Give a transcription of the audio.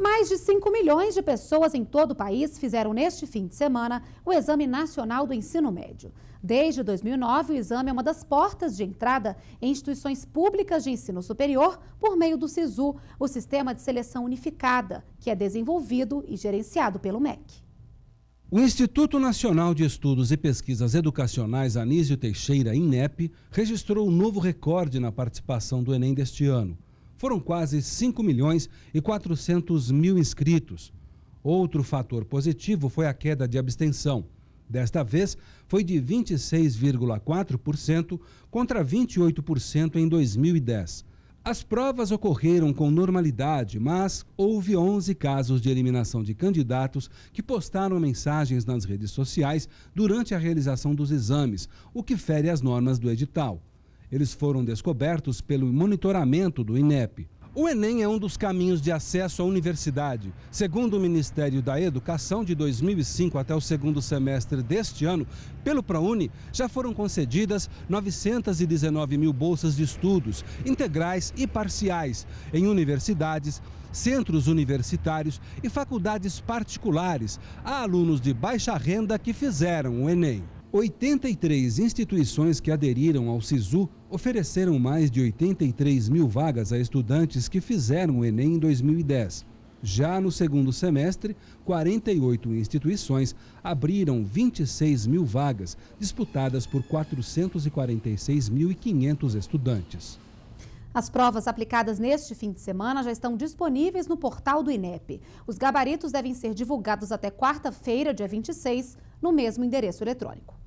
Mais de 5 milhões de pessoas em todo o país fizeram neste fim de semana o Exame Nacional do Ensino Médio. Desde 2009, o exame é uma das portas de entrada em instituições públicas de ensino superior por meio do SISU, o Sistema de Seleção Unificada, que é desenvolvido e gerenciado pelo MEC. O Instituto Nacional de Estudos e Pesquisas Educacionais Anísio Teixeira, INEP, registrou um novo recorde na participação do Enem deste ano foram quase 5 milhões e 400 mil inscritos. Outro fator positivo foi a queda de abstenção. Desta vez, foi de 26,4% contra 28% em 2010. As provas ocorreram com normalidade, mas houve 11 casos de eliminação de candidatos que postaram mensagens nas redes sociais durante a realização dos exames, o que fere as normas do edital. Eles foram descobertos pelo monitoramento do INEP. O Enem é um dos caminhos de acesso à universidade. Segundo o Ministério da Educação, de 2005 até o segundo semestre deste ano, pelo ProUni, já foram concedidas 919 mil bolsas de estudos, integrais e parciais, em universidades, centros universitários e faculdades particulares, a alunos de baixa renda que fizeram o Enem. 83 instituições que aderiram ao SISU ofereceram mais de 83 mil vagas a estudantes que fizeram o Enem em 2010. Já no segundo semestre, 48 instituições abriram 26 mil vagas, disputadas por 446.500 estudantes. As provas aplicadas neste fim de semana já estão disponíveis no portal do INEP. Os gabaritos devem ser divulgados até quarta-feira, dia 26, no mesmo endereço eletrônico.